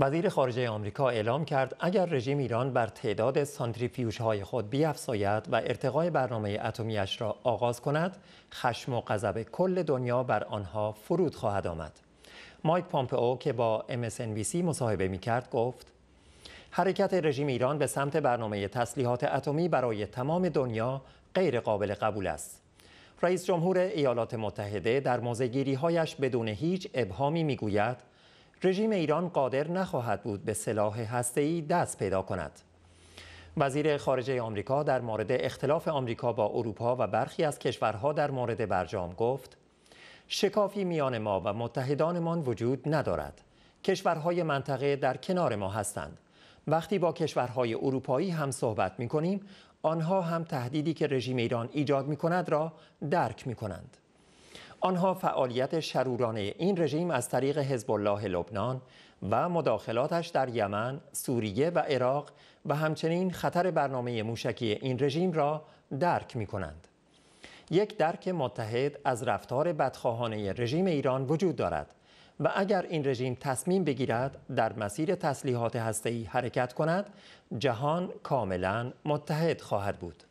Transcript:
وزیر خارجه آمریکا اعلام کرد اگر رژیم ایران بر تعداد سانتریفیوژهای خود بیافزاید و ارتقای برنامه اتمیش را آغاز کند خشم و غضب کل دنیا بر آنها فرود خواهد آمد مایک پامپئو که با MSNBC مصاحبه می کرد گفت حرکت رژیم ایران به سمت برنامه تسلیحات اتمی برای تمام دنیا غیر قابل قبول است رئیس جمهور ایالات متحده در موزگیری هایش بدون هیچ ابهامی میگوید رژیم ایران قادر نخواهد بود به سلاح هسته‌ای دست پیدا کند. وزیر خارجه آمریکا در مورد اختلاف آمریکا با اروپا و برخی از کشورها در مورد برجام گفت شکافی میان ما و متحدانمان وجود ندارد. کشورهای منطقه در کنار ما هستند. وقتی با کشورهای اروپایی هم صحبت می آنها هم تهدیدی که رژیم ایران ایجاد می کند را درک می کنند. آنها فعالیت شرورانه این رژیم از طریق حزب الله لبنان و مداخلاتش در یمن، سوریه و عراق و همچنین خطر برنامه موشکی این رژیم را درک می کنند. یک درک متحد از رفتار بدخواهانه رژیم ایران وجود دارد و اگر این رژیم تصمیم بگیرد در مسیر تسلیحات هسته‌ای حرکت کند جهان کاملا متحد خواهد بود